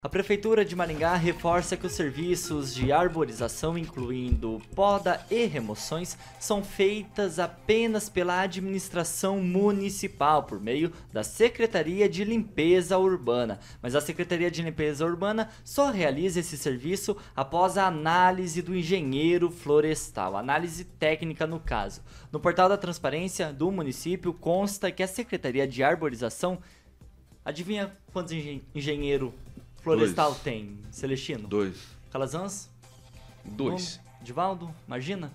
A Prefeitura de Maringá reforça que os serviços de arborização, incluindo poda e remoções, são feitas apenas pela administração municipal, por meio da Secretaria de Limpeza Urbana. Mas a Secretaria de Limpeza Urbana só realiza esse serviço após a análise do engenheiro florestal, análise técnica no caso. No portal da transparência do município consta que a Secretaria de Arborização. Adivinha quantos engen engenheiro Florestal Dois. tem Celestino? Dois. Calazans? Dois. Um, Divaldo? imagina,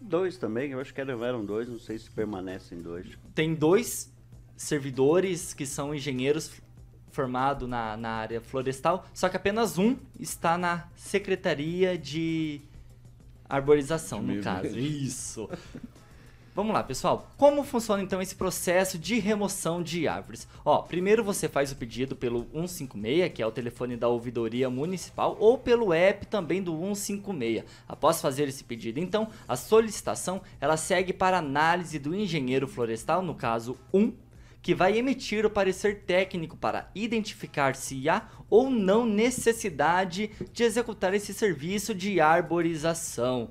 Dois também, eu acho que eram dois, não sei se permanecem dois. Tem dois servidores que são engenheiros formados na, na área florestal, só que apenas um está na Secretaria de Arborização, no caso. Isso. Vamos lá, pessoal. Como funciona então esse processo de remoção de árvores? Ó, primeiro você faz o pedido pelo 156, que é o telefone da ouvidoria municipal, ou pelo app também do 156. Após fazer esse pedido, então, a solicitação ela segue para análise do engenheiro florestal, no caso 1, que vai emitir o parecer técnico para identificar se há ou não necessidade de executar esse serviço de arborização.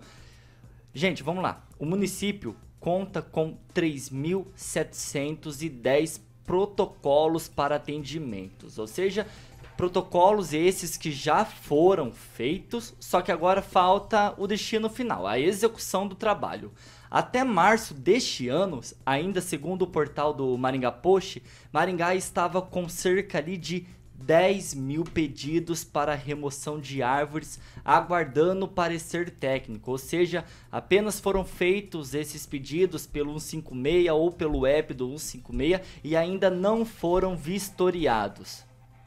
Gente, vamos lá. O município conta com 3.710 protocolos para atendimentos, ou seja, protocolos esses que já foram feitos, só que agora falta o destino final, a execução do trabalho. Até março deste ano, ainda segundo o portal do Maringá Post, Maringá estava com cerca ali de 10 mil pedidos para remoção de árvores aguardando parecer técnico, ou seja, apenas foram feitos esses pedidos pelo 156 ou pelo app do 156 e ainda não foram vistoriados.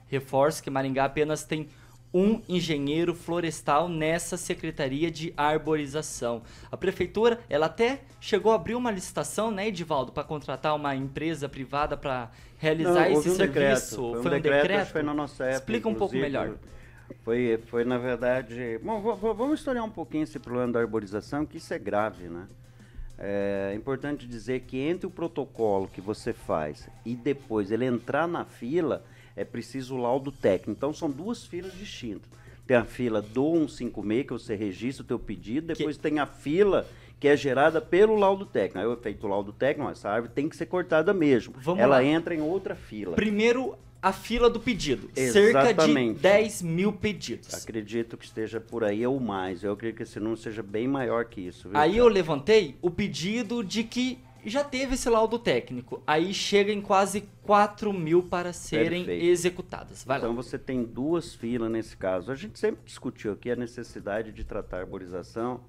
Reforço que Maringá apenas tem um engenheiro florestal nessa secretaria de arborização. A prefeitura, ela até chegou a abrir uma licitação, né, Edivaldo, para contratar uma empresa privada para realizar Não, esse um serviço. Decreto. Foi, foi um, um decreto, decreto? Foi na nossa época. Explica um pouco melhor. Foi, foi na verdade. Bom, vamos historiar um pouquinho esse problema da arborização, que isso é grave, né? É importante dizer que entre o protocolo que você faz e depois ele entrar na fila, é preciso o laudo técnico. Então são duas filas distintas. Tem a fila do 156, que você registra o teu pedido, depois que... tem a fila que é gerada pelo laudo técnico. Aí eu é feito o laudo técnico, essa árvore tem que ser cortada mesmo. Vamos Ela lá. entra em outra fila. Primeiro, a fila do pedido. Exatamente. Cerca de 10 mil pedidos. Acredito que esteja por aí ou mais. Eu acredito que esse número seja bem maior que isso. Viu? Aí eu levantei o pedido de que já teve esse laudo técnico, aí chega em quase 4 mil para serem Perfeito. executadas. Vai então lá. você tem duas filas nesse caso. A gente sempre discutiu aqui a necessidade de tratar a arborização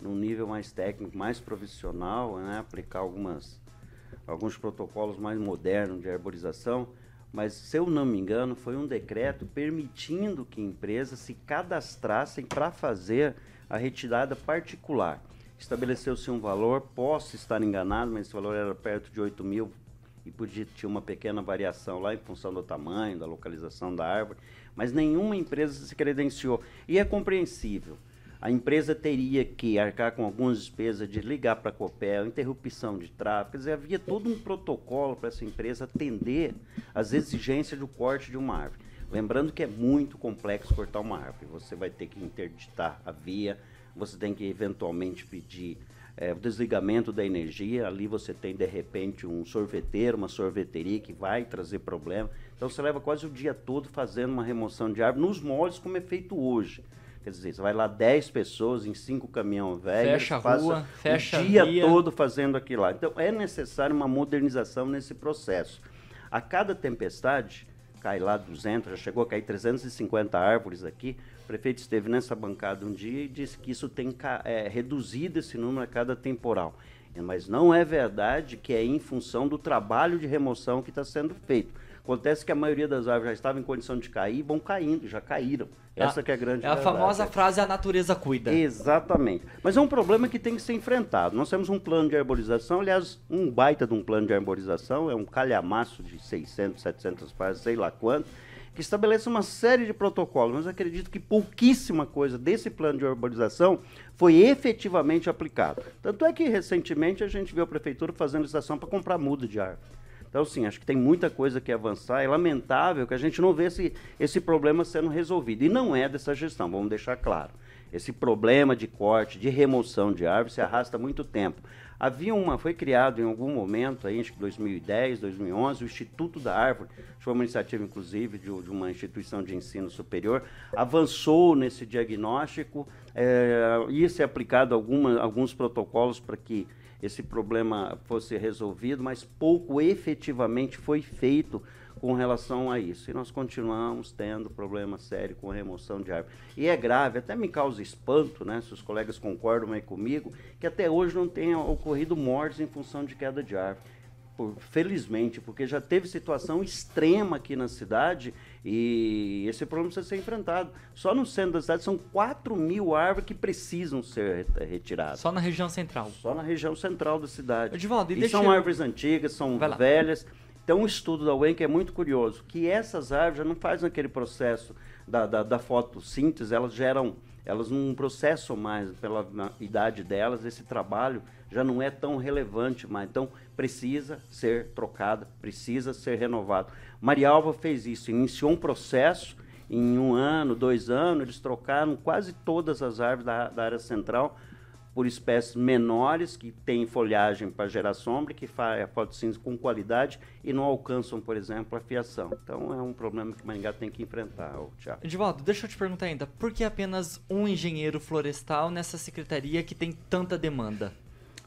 num nível mais técnico, mais profissional, né? aplicar algumas, alguns protocolos mais modernos de arborização. Mas, se eu não me engano, foi um decreto permitindo que empresas se cadastrassem para fazer a retirada particular. Estabeleceu-se um valor, posso estar enganado, mas esse valor era perto de 8 mil e podia ter uma pequena variação lá em função do tamanho, da localização da árvore, mas nenhuma empresa se credenciou. E é compreensível. A empresa teria que arcar com algumas despesas de ligar para a Copel, interrupção de tráfego, quer dizer, havia todo um protocolo para essa empresa atender às exigências do corte de uma árvore. Lembrando que é muito complexo cortar uma árvore, você vai ter que interditar a via, você tem que eventualmente pedir é, o desligamento da energia, ali você tem de repente um sorveteiro, uma sorveteria que vai trazer problema. Então você leva quase o dia todo fazendo uma remoção de árvore nos moldes como é feito hoje. Quer dizer, você vai lá 10 pessoas em 5 caminhão velhos, fecha a rua, fecha o dia todo fazendo aquilo lá. Então é necessário uma modernização nesse processo. A cada tempestade, cai lá 200, já chegou a cair 350 árvores aqui. O prefeito esteve nessa bancada um dia e disse que isso tem é, reduzido esse número a cada temporal. Mas não é verdade que é em função do trabalho de remoção que está sendo feito. Acontece que a maioria das árvores já estava em condição de cair e vão caindo, já caíram. Essa que é a grande É a verdade. famosa frase a natureza cuida. Exatamente. Mas é um problema que tem que ser enfrentado. Nós temos um plano de arborização, aliás, um baita de um plano de arborização, é um calhamaço de 600, 700 páginas, sei lá quanto, que estabelece uma série de protocolos, mas acredito que pouquíssima coisa desse plano de arborização foi efetivamente aplicado. Tanto é que recentemente a gente viu a prefeitura fazendo licitação para comprar muda de árvore. Então, sim, acho que tem muita coisa que avançar. É lamentável que a gente não vê esse, esse problema sendo resolvido. E não é dessa gestão, vamos deixar claro. Esse problema de corte, de remoção de árvores, se arrasta há muito tempo. Havia uma, foi criado em algum momento, aí, acho que 2010, 2011, o Instituto da Árvore, foi uma iniciativa, inclusive, de, de uma instituição de ensino superior, avançou nesse diagnóstico, eh, é, ia ser aplicado alguns protocolos para que esse problema fosse resolvido, mas pouco efetivamente foi feito com relação a isso. E nós continuamos tendo problema sério com remoção de árvore. E é grave, até me causa espanto, né, se os colegas concordam aí comigo, que até hoje não tenha ocorrido mortes em função de queda de árvore por, felizmente, porque já teve situação extrema aqui na cidade e esse problema precisa ser enfrentado. Só no centro da cidade são 4 mil árvores que precisam ser eh, retiradas. Só na região central? Só na região central da cidade. Edivaldo, e, e são eu... árvores antigas, são velhas. Tem um estudo da UEM que é muito curioso, que essas árvores já não fazem aquele processo da, da, da fotossíntese, elas geram elas não processam mais pela idade delas, esse trabalho já não é tão relevante mais. Então, precisa ser trocado, precisa ser renovado. Marialva fez isso, iniciou um processo, em um ano, dois anos, eles trocaram quase todas as árvores da, da área central por espécies menores que têm folhagem para gerar sombra, que fazem eh, a fotossíntese com qualidade e não alcançam, por exemplo, a fiação. Então é um problema que o Maringá tem que enfrentar, Tiago. Edivaldo, deixa eu te perguntar ainda, por que apenas um engenheiro florestal nessa secretaria que tem tanta demanda?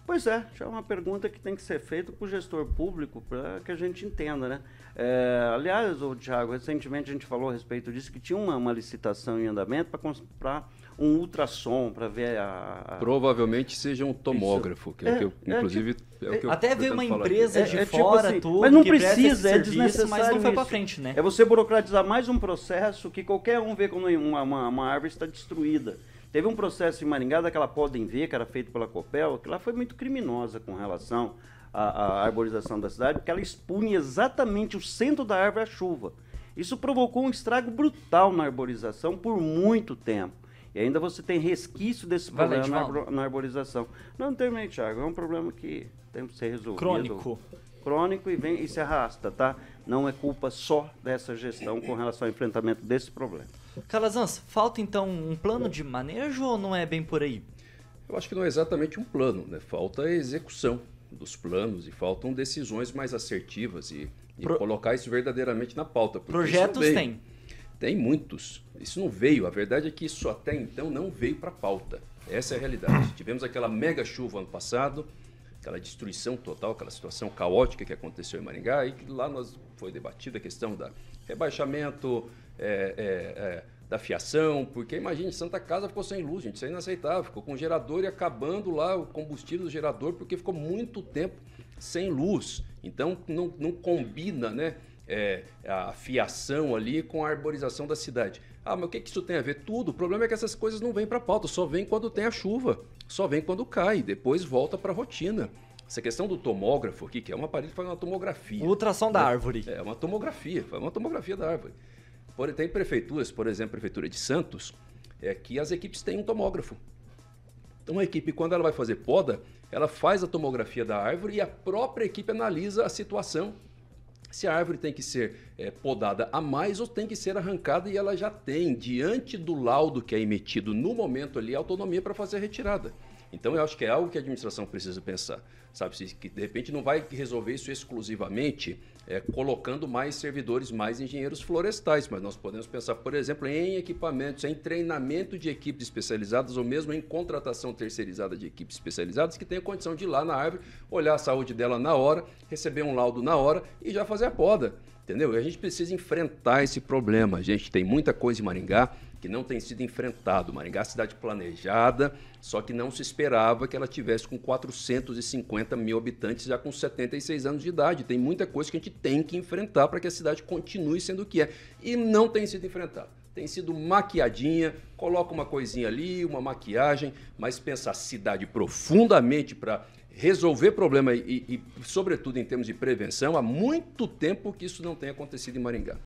Pois é, já é uma pergunta que tem que ser feita para o gestor público para que a gente entenda, né? É, aliás, o Tiago, recentemente a gente falou a respeito disso que tinha uma, uma licitação em andamento para comprar um ultrassom para ver a, Provavelmente seja um tomógrafo, que é, é, que eu, inclusive, é, é, tipo, é que eu Até ver uma empresa é, de é tipo fora, assim, tudo, mas não precisa, é desnecessário. Mas não foi para frente, né? É você burocratizar mais um processo que qualquer um vê como uma, uma, uma árvore está destruída. Teve um processo em Maringá, daquela podem ver, que era feito pela Copel, que lá foi muito criminosa com relação à, à arborização da cidade, porque ela expunha exatamente o centro da árvore à chuva. Isso provocou um estrago brutal na arborização por muito tempo. E ainda você tem resquício desse Valente, problema na, arbor, na arborização. Não, não tem, Thiago. É um problema que tem que ser resolvido. Crônico crônico e vem e se arrasta, tá? Não é culpa só dessa gestão com relação ao enfrentamento desse problema. Calazans, falta então um plano de manejo ou não é bem por aí? Eu acho que não é exatamente um plano, né? Falta a execução dos planos e faltam decisões mais assertivas e, e Pro... colocar isso verdadeiramente na pauta. Projetos tem. Tem muitos. Isso não veio. A verdade é que isso até então não veio para pauta. Essa é a realidade. Tivemos aquela mega chuva ano passado, aquela destruição total, aquela situação caótica que aconteceu em Maringá, e que lá nós foi debatida a questão da rebaixamento é, é, é, da fiação, porque imagine, Santa Casa ficou sem luz, gente, isso é inaceitável, ficou com o gerador e acabando lá o combustível do gerador, porque ficou muito tempo sem luz. Então não, não combina né, é, a fiação ali com a arborização da cidade. Ah, mas o que, que isso tem a ver? Tudo. O problema é que essas coisas não vêm para a pauta, só vem quando tem a chuva, só vem quando cai, depois volta para a rotina. Essa questão do tomógrafo aqui, que é um aparelho que faz uma tomografia. Ultrassom da né? árvore. É, uma tomografia, faz uma tomografia da árvore. Por, tem prefeituras, por exemplo, a Prefeitura de Santos, é que as equipes têm um tomógrafo. Então a equipe, quando ela vai fazer poda, ela faz a tomografia da árvore e a própria equipe analisa a situação se a árvore tem que ser é, podada a mais ou tem que ser arrancada e ela já tem, diante do laudo que é emitido no momento ali, autonomia para fazer a retirada. Então eu acho que é algo que a administração precisa pensar, sabe? Se, que de repente não vai resolver isso exclusivamente é, colocando mais servidores, mais engenheiros florestais, mas nós podemos pensar, por exemplo, em equipamentos, em treinamento de equipes especializadas ou mesmo em contratação terceirizada de equipes especializadas que tenha condição de ir lá na árvore, olhar a saúde dela na hora, receber um laudo na hora e já fazer a poda. Entendeu? E a gente precisa enfrentar esse problema. A gente tem muita coisa em Maringá, que não tem sido enfrentado. Maringá é cidade planejada, só que não se esperava que ela tivesse com 450 mil habitantes já com 76 anos de idade. Tem muita coisa que a gente tem que enfrentar para que a cidade continue sendo o que é. E não tem sido enfrentado. tem sido maquiadinha, coloca uma coisinha ali, uma maquiagem, mas pensar cidade profundamente para resolver problema e, e, sobretudo, em termos de prevenção, há muito tempo que isso não tem acontecido em Maringá.